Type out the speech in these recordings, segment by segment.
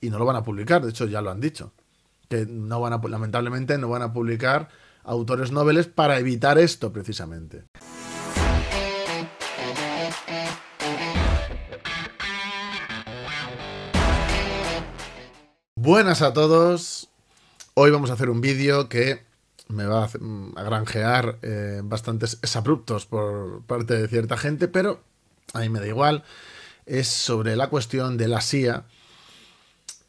y no lo van a publicar, de hecho ya lo han dicho, que no van a, lamentablemente no van a publicar autores noveles para evitar esto precisamente. Buenas a todos. Hoy vamos a hacer un vídeo que me va a, mm, granjear eh, bastantes abruptos por parte de cierta gente, pero a mí me da igual. Es sobre la cuestión de la SIA,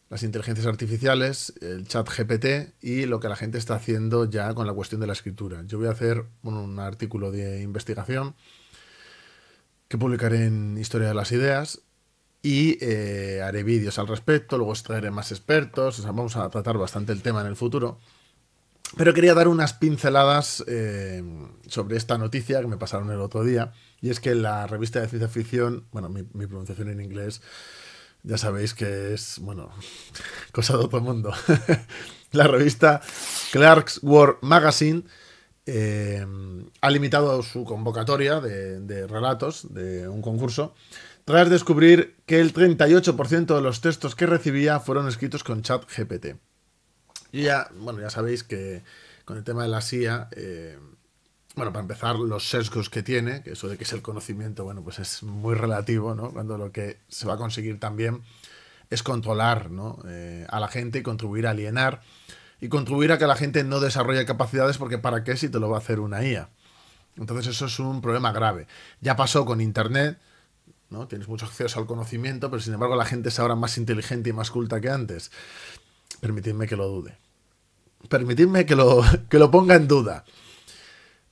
las inteligencias artificiales, el chat GPT y lo que la gente está haciendo ya con la cuestión de la escritura. Yo voy a hacer un artículo de investigación que publicaré en Historia de las Ideas y eh, haré vídeos al respecto, luego traeré más expertos, vamos a tratar bastante el tema en el futuro. Pero quería dar unas pinceladas eh, sobre esta noticia que me pasaron el otro día, y es que la revista de ciencia ficción, bueno, mi pronunciación en inglés ya sabéis que es, bueno, cosa de otro mundo. la revista Clark's World Magazine eh, ha limitado su convocatoria de, relatos de un concurso tras descubrir que el 38% de los textos que recibía fueron escritos con chat GPT. Y ya, bueno, ya sabéis que con el tema de la CIA bueno, para empezar, los sesgos que tiene, que eso de que es el conocimiento, bueno, pues es muy relativo, ¿no? Cuando lo que se va a conseguir también es controlar ¿no? Eh, a la gente y contribuir a alienar y contribuir a que la gente no desarrolle capacidades porque ¿para qué si te lo va a hacer una IA? Entonces eso es un problema grave. Ya pasó con Internet, ¿no? Tienes mucho acceso al conocimiento, pero sin embargo la gente es ahora más inteligente y más culta que antes. Permitidme que lo dude. Permitidme que lo, que lo ponga en duda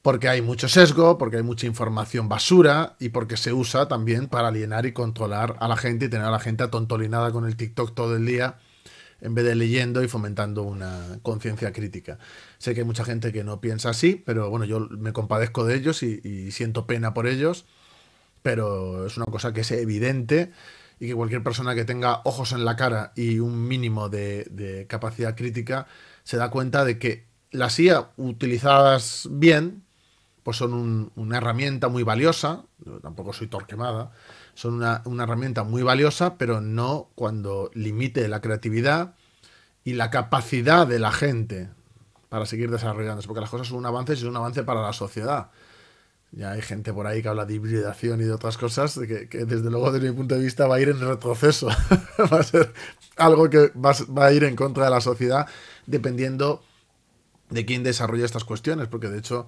porque hay mucho sesgo, porque hay mucha información basura y porque se usa también para alienar y controlar a la gente y tener a la gente atontolinada con el TikTok todo el día en vez de leyendo y fomentando una conciencia crítica. Sé que hay mucha gente que no piensa así, pero bueno, yo me compadezco de ellos y, siento pena por ellos, pero es una cosa que es evidente y que cualquier persona que tenga ojos en la cara y un mínimo de, de capacidad crítica se da cuenta de que las IA utilizadas bien pues son una herramienta muy valiosa, tampoco soy torquemada, son una, herramienta muy valiosa, pero no cuando limite la creatividad y la capacidad de la gente para seguir desarrollándose, porque las cosas son un avance y es un avance para la sociedad. Ya hay gente por ahí que habla de hibridación y de otras cosas, que, desde luego desde mi punto de vista va a ir en retroceso, va a ser algo que va, va a ir en contra de la sociedad, dependiendo de quién desarrolla estas cuestiones, porque de hecho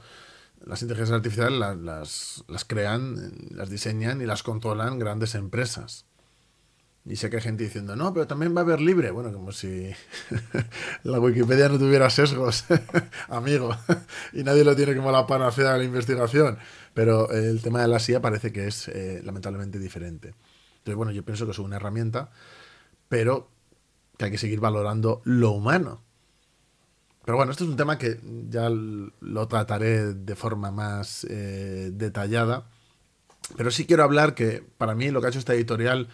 las inteligencias artificiales las, crean, las diseñan y las controlan grandes empresas. Y sé que hay gente diciendo, no, pero también va a haber libre. Bueno, como si la Wikipedia no tuviera sesgos, amigo, y nadie lo tiene como la panacea de la investigación. Pero el tema de la IA parece que es eh, lamentablemente diferente. Entonces, bueno, yo pienso que es una herramienta, pero que hay que seguir valorando lo humano pero bueno, este es un tema que ya lo trataré de forma más eh, detallada. Pero sí quiero hablar que para mí lo que ha hecho esta editorial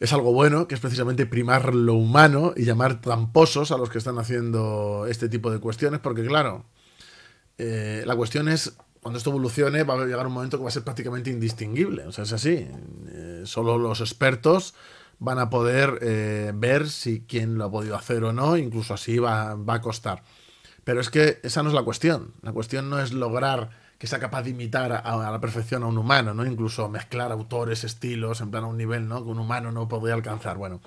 es algo bueno, que es precisamente primar lo humano y llamar tramposos a los que están haciendo este tipo de cuestiones, porque claro, eh, la cuestión es, cuando esto evolucione va a llegar un momento que va a ser prácticamente indistinguible, o sea, es así, eh, solo los expertos van a poder eh, ver si quién lo ha podido hacer o no, incluso así va, a costar. Pero es que esa no es la cuestión. La cuestión no es lograr que sea capaz de imitar a, la perfección a un humano, ¿no? Incluso mezclar autores, estilos, en plan a un nivel, ¿no? Que un humano no podría alcanzar. Bueno,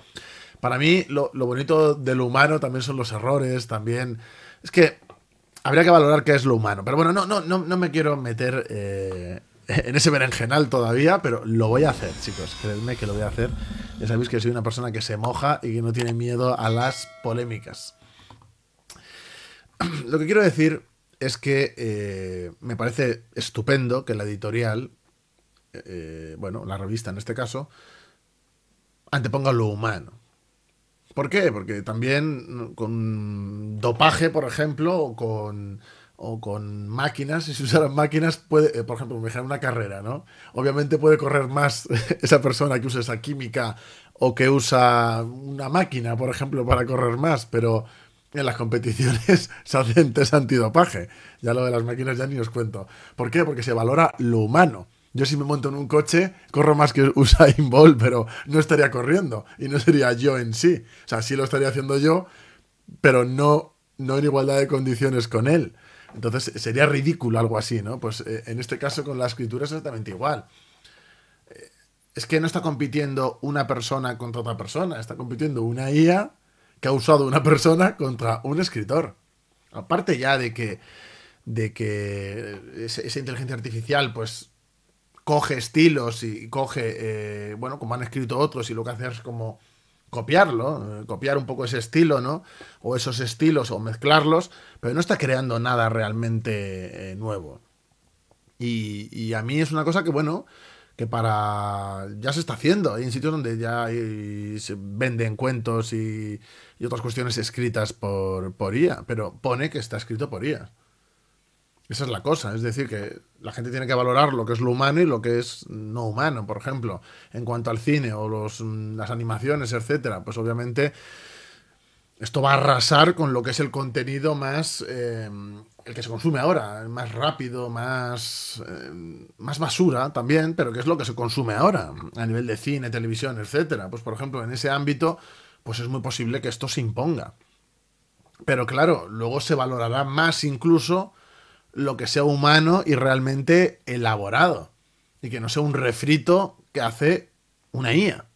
para mí lo, bonito de lo humano también son los errores, también... Es que habría que valorar qué es lo humano. Pero bueno, no, no, no, no me quiero meter eh, en ese berenjenal todavía, pero lo voy a hacer, chicos. Creedme que lo voy a hacer. Ya sabéis que soy una persona que se moja y que no tiene miedo a las polémicas. Lo que quiero decir es que eh, me parece estupendo que la editorial, eh, bueno, la revista en este caso, anteponga lo humano. ¿Por qué? Porque también con dopaje, por ejemplo, o con o con máquinas, y si se usaran máquinas, puede, eh, por ejemplo, me una carrera, ¿no? Obviamente puede correr más esa persona que usa esa química o que usa una máquina, por ejemplo, para correr más, pero en las competiciones se hacen test antidopaje. Ya lo de las máquinas ya ni os cuento. ¿Por qué? Porque se valora lo humano. Yo si me monto en un coche, corro más que Usain Bolt, pero no estaría corriendo y no sería yo en sí. O sea, sí lo estaría haciendo yo, pero no, no en igualdad de condiciones con él. Entonces sería ridículo algo así, ¿no? Pues eh, en este caso con la escritura es exactamente igual. Eh, es que no está compitiendo una persona contra otra persona, está compitiendo una IA que ha usado una persona contra un escritor. Aparte ya de que, de que esa inteligencia artificial pues coge estilos y coge, eh, bueno, como han escrito otros y lo que hace es como copiarlo, eh, copiar un poco ese estilo, ¿no? O esos estilos, o mezclarlos, pero no está creando nada realmente eh, nuevo. Y, a mí es una cosa que, bueno, que para. ya se está haciendo. Hay en sitios donde ya se venden cuentos y, otras cuestiones escritas por, por IA, pero pone que está escrito por IA. Esa es la cosa, es decir, que la gente tiene que valorar lo que es lo humano y lo que es no humano, por ejemplo, en cuanto al cine o los, mm, las animaciones, etcétera. Pues obviamente esto va a arrasar con lo que es el contenido más em, el que se consume ahora, más rápido, más em, más basura también, pero que es lo que se consume ahora a nivel de cine, televisión, etcétera. Pues por ejemplo, en ese ámbito, pues es muy posible que esto se imponga. Pero claro, luego se valorará más incluso lo que sea humano y realmente elaborado. Y que no sea un refrito que hace una IA.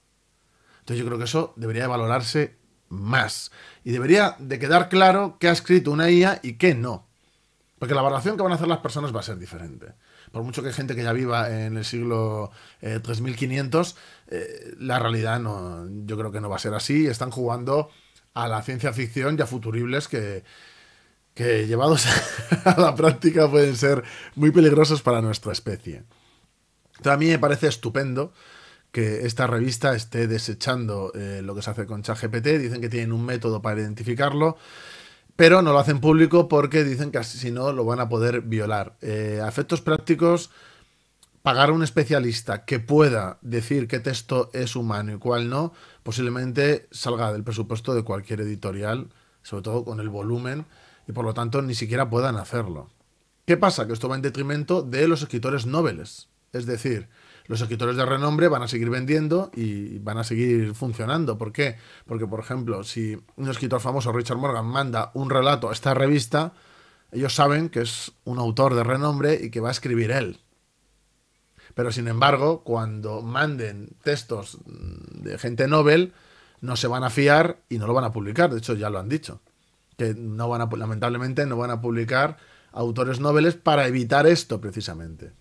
Entonces yo creo que eso debería de valorarse más. Y debería de quedar claro qué ha escrito una IA y qué no. Porque la valoración que van a hacer las personas va a ser diferente. Por mucho que hay gente que ya viva en el siglo 3500, eh, eh, la realidad no, yo creo que no va a ser así. Están jugando a la ciencia ficción y a futuribles que, que llevados a la práctica pueden ser muy peligrosos para nuestra especie. También mí me parece estupendo que esta revista esté desechando eh, lo que se hace con ChatGPT. Dicen que tienen un método para identificarlo, pero no lo hacen público porque dicen que si no lo van a poder violar. Eh, a efectos prácticos, pagar a un especialista que pueda decir qué texto es humano y cuál no, posiblemente salga del presupuesto de cualquier editorial, sobre todo con el volumen y por lo tanto ni siquiera puedan hacerlo. ¿Qué pasa? Que esto va en detrimento de los escritores noveles. Es decir, los escritores de renombre van a seguir vendiendo y van a seguir funcionando. ¿Por qué? Porque, por ejemplo, si un escritor famoso, Richard Morgan, manda un relato a esta revista, ellos saben que es un autor de renombre y que va a escribir él. Pero sin embargo, cuando manden textos de gente Nobel, no se van a fiar y no lo van a publicar. De hecho, ya lo han dicho que no van a, lamentablemente no van a publicar autores noveles para evitar esto precisamente.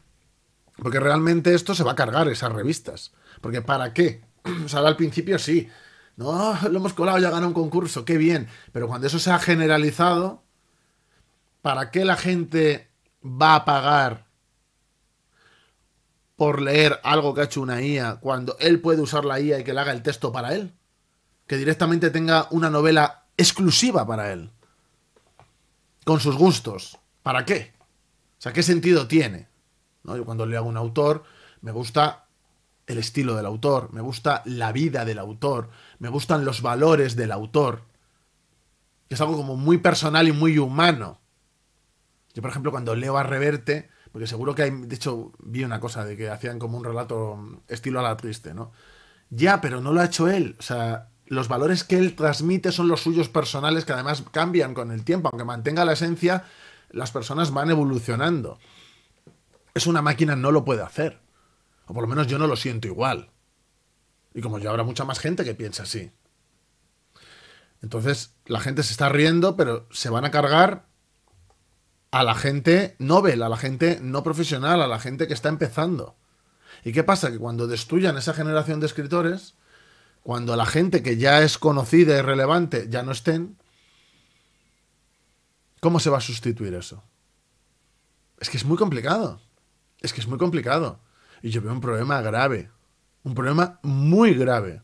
Porque realmente esto se va a cargar, esas revistas. Porque ¿para qué? O sea, al principio sí. No, ah, lo hemos colado, ya ganó un concurso, qué bien. Pero cuando eso se ha generalizado, ¿para qué la gente va a pagar por leer algo que ha hecho una IA cuando él puede usar la IA y que le haga el texto para él? Que directamente tenga una novela exclusiva para él, con sus gustos. ¿Para qué? O sea, ¿qué sentido tiene? ¿No? Yo cuando leo a un autor, me gusta el estilo del autor, me gusta la vida del autor, me gustan los valores del autor, es algo como muy personal y muy humano. Yo, por ejemplo, cuando leo a Reverte, porque seguro que hay, de hecho, vi una cosa de que hacían como un relato estilo a la triste, ¿no? Ya, pero no lo ha hecho él. O sea, los valores que él transmite son los suyos personales, que además cambian con el tiempo, aunque mantenga la esencia, las personas van evolucionando. Es una máquina, no lo puede hacer. O por lo menos yo no lo siento igual. Y como ya habrá mucha más gente que piensa así. Entonces, la gente se está riendo, pero se van a cargar a la gente novel, a la gente no profesional, a la gente que está empezando. ¿Y qué pasa? Que cuando destruyan esa generación de escritores, cuando la gente que ya es conocida y relevante ya no estén, ¿cómo se va a sustituir eso? Es que es muy complicado. Es que es muy complicado. Y yo veo un problema grave. Un problema muy grave.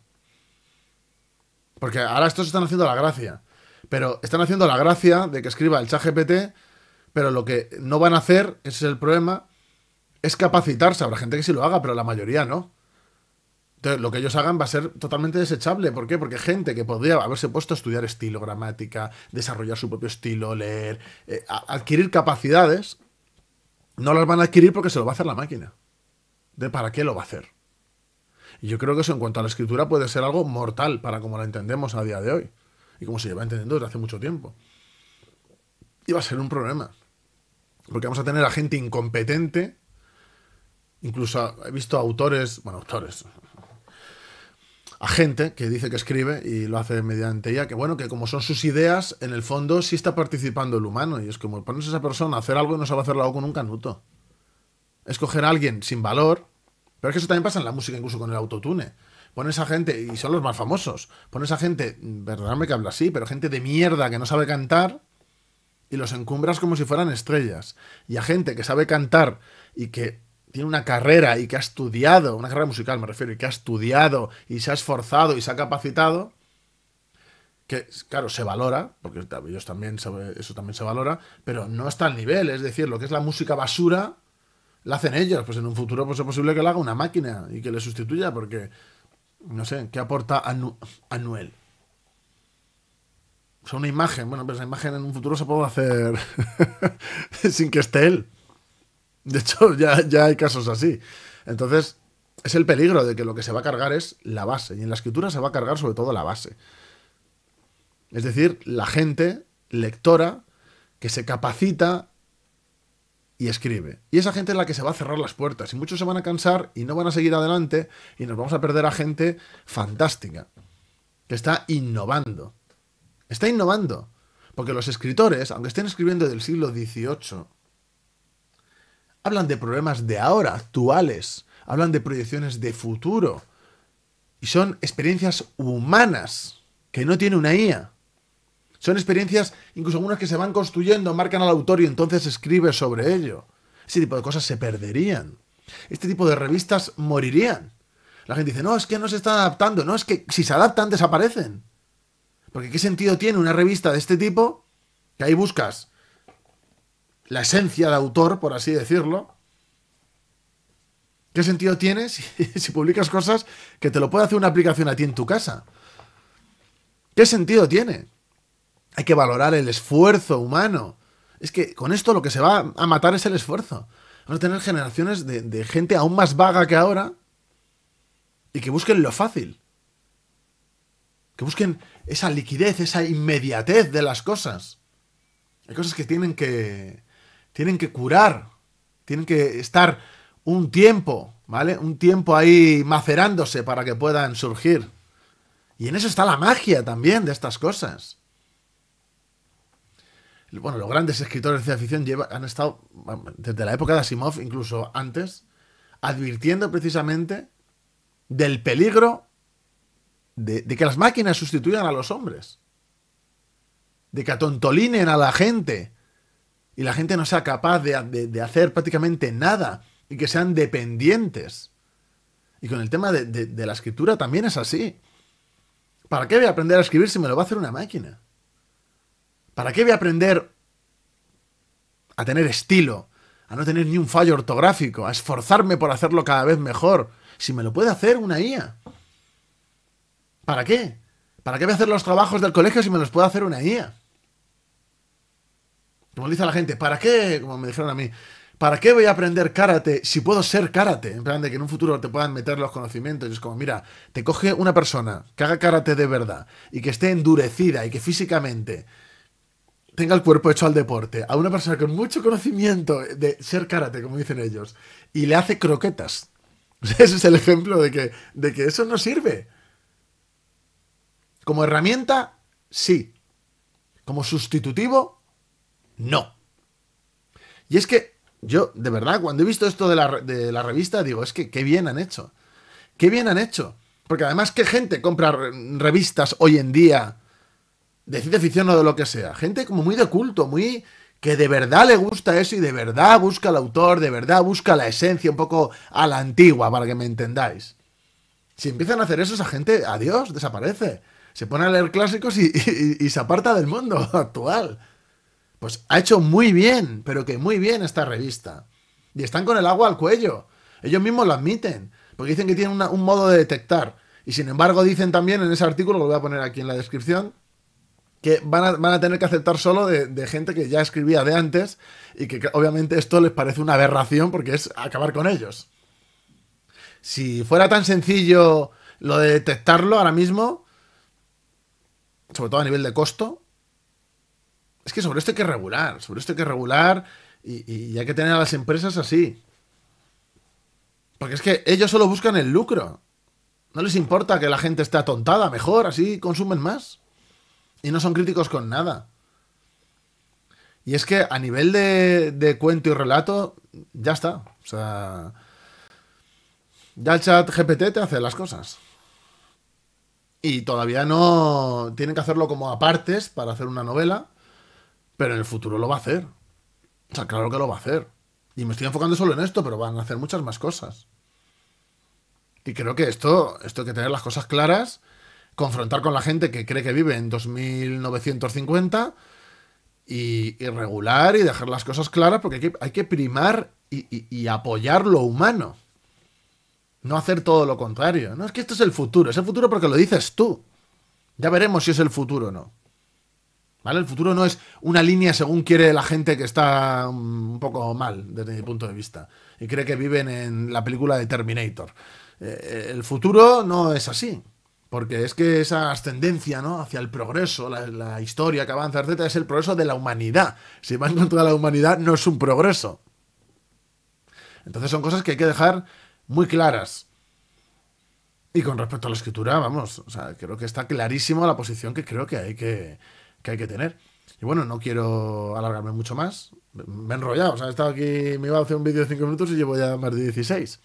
Porque ahora estos están haciendo la gracia. Pero están haciendo la gracia de que escriba el chat pero lo que no van a hacer, ese es el problema, es capacitarse. Habrá gente que sí lo haga, pero la mayoría no. Entonces, lo que ellos hagan va a ser totalmente desechable. ¿Por qué? Porque gente que podría haberse puesto a estudiar estilo, gramática, desarrollar su propio estilo, leer, eh, adquirir capacidades, no las van a adquirir porque se lo va a hacer la máquina. ¿De para qué lo va a hacer? Y yo creo que eso en cuanto a la escritura puede ser algo mortal para como la entendemos a día de hoy. Y como se lleva entendiendo desde hace mucho tiempo. Y va a ser un problema. Porque vamos a tener a gente incompetente. Incluso he visto autores, bueno, autores, a gente que dice que escribe y lo hace mediante ella, que bueno, que como son sus ideas, en el fondo sí está participando el humano. Y es como pones a esa persona a hacer algo y no sabe hacerlo con un canuto. Escoger a alguien sin valor. Pero es que eso también pasa en la música, incluso con el autotune. Pones a gente, y son los más famosos, pones a gente, me que habla así, pero gente de mierda que no sabe cantar y los encumbras como si fueran estrellas. Y a gente que sabe cantar y que tiene una carrera y que ha estudiado, una carrera musical me refiero, y que ha estudiado y se ha esforzado y se ha capacitado, que claro, se valora, porque ellos también eso también se valora, pero no está al nivel, es decir, lo que es la música basura la hacen ellos, pues en un futuro pues es posible que la haga una máquina y que le sustituya, porque no sé, ¿qué aporta a Anuel? O sea, una imagen, bueno, pero esa imagen en un futuro se puede hacer sin que esté él. De hecho, ya, ya hay casos así. Entonces, es el peligro de que lo que se va a cargar es la base. Y en la escritura se va a cargar sobre todo la base. Es decir, la gente lectora que se capacita y escribe. Y esa gente es la que se va a cerrar las puertas. Y muchos se van a cansar y no van a seguir adelante y nos vamos a perder a gente fantástica, que está innovando. Está innovando. Porque los escritores, aunque estén escribiendo del siglo XVIII, Hablan de problemas de ahora, actuales, hablan de proyecciones de futuro. Y son experiencias humanas que no tiene una IA. Son experiencias, incluso algunas que se van construyendo, marcan al autor y entonces escribe sobre ello. Ese tipo de cosas se perderían. Este tipo de revistas morirían. La gente dice, no, es que no se están adaptando, no, es que si se adaptan desaparecen. Porque ¿qué sentido tiene una revista de este tipo que ahí buscas la esencia de autor, por así decirlo. ¿Qué sentido tiene si, publicas cosas que te lo puede hacer una aplicación a ti en tu casa? ¿Qué sentido tiene? Hay que valorar el esfuerzo humano. Es que con esto lo que se va a matar es el esfuerzo. Vamos a tener generaciones de gente aún más vaga que ahora y que busquen lo fácil. Que busquen esa liquidez, esa inmediatez de las cosas. Hay cosas que tienen que, tienen que curar, tienen que estar un tiempo, ¿vale? Un tiempo ahí macerándose para que puedan surgir. Y en eso está la magia también de estas cosas. Bueno, los grandes escritores de ciencia ficción han estado, desde la época de Asimov, incluso antes, advirtiendo precisamente del peligro de, de que las máquinas sustituyan a los hombres. De que atontolinen a la gente y la gente no sea capaz de, hacer prácticamente nada y que sean dependientes. Y con el tema de, de la escritura también es así. ¿Para qué voy a aprender a escribir si me lo va a hacer una máquina? ¿Para qué voy a aprender a tener estilo, a no tener ni un fallo ortográfico, a esforzarme por hacerlo cada vez mejor, si me lo puede hacer una IA. ¿Para qué? ¿Para qué voy a hacer los trabajos del colegio si me los puede hacer una IA? Como dice la gente, ¿para qué? Como me dijeron a mí, ¿para qué voy a aprender karate si puedo ser karate? En plan de que en un futuro te puedan meter los conocimientos. Y es como, mira, te coge una persona que haga karate de verdad y que esté endurecida y que físicamente tenga el cuerpo hecho al deporte, a una persona con mucho conocimiento de ser karate, como dicen ellos, y le hace croquetas. Ese es el ejemplo de que, de que eso no sirve. Como herramienta, sí. Como sustitutivo, no. Y es que yo, de verdad, cuando he visto esto de la, la revista, digo, es que qué bien han hecho. Qué bien han hecho. Porque además, ¿qué gente compra revistas hoy en día de ciencia ficción o de lo que sea? Gente como muy de culto, muy que de verdad le gusta eso y de verdad busca el autor, de verdad busca la esencia un poco a la antigua, para que me entendáis. Si empiezan a hacer eso, esa gente, adiós, desaparece. Se pone a leer clásicos y se aparta del mundo actual. Pues ha hecho muy bien, pero que muy bien esta revista. Y están con el agua al cuello. Ellos mismos lo admiten, porque dicen que tienen un modo de detectar. Y sin embargo dicen también en ese artículo, lo voy a poner aquí en la descripción, que van a, tener que aceptar solo de, gente que ya escribía de antes y que obviamente esto les parece una aberración porque es acabar con ellos. Si fuera tan sencillo lo de detectarlo ahora mismo, sobre todo a nivel de costo, es que sobre esto hay que regular, sobre esto hay que regular y, hay que tener a las empresas así. Porque es que ellos solo buscan el lucro. No les importa que la gente esté atontada, mejor, así consumen más. Y no son críticos con nada. Y es que a nivel de, cuento y relato, ya está. O sea, ya el chat GPT te hace las cosas. Y todavía no tienen que hacerlo como apartes para hacer una novela. Pero en el futuro lo va a hacer. O sea, claro que lo va a hacer. Y me estoy enfocando solo en esto, pero van a hacer muchas más cosas. Y creo que esto, esto hay que tener las cosas claras, confrontar con la gente que cree que vive en 2950 y, y regular y dejar las cosas claras porque hay que, primar y, y, apoyar lo humano. No hacer todo lo contrario. No es que esto es el futuro, es el futuro porque lo dices tú. Ya veremos si es el futuro o no. ¿Vale? El futuro no es una línea según quiere la gente que está mm, un poco mal desde mi punto de vista y cree que viven en la película de Terminator. Eh, eh, el futuro no es así, porque es que esa ascendencia ¿no? hacia el progreso, la, historia que avanza, etc., es el progreso de la humanidad. Si va en contra la humanidad, no es un progreso. Entonces son cosas que hay que dejar muy claras. Y con respecto a la escritura, vamos, creo que está clarísimo la posición que creo que hay que, que hay que tener. Y bueno, no quiero alargarme mucho más. Me he enrollado, o sea, he estado aquí, me iba a hacer un vídeo de 5 minutos y llevo ya más de 16.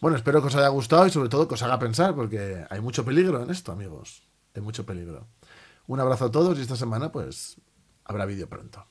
Bueno, espero que os haya gustado y sobre todo que os haga pensar, porque hay mucho peligro en esto, amigos. Hay mucho peligro. Un abrazo a todos y esta semana pues habrá vídeo pronto.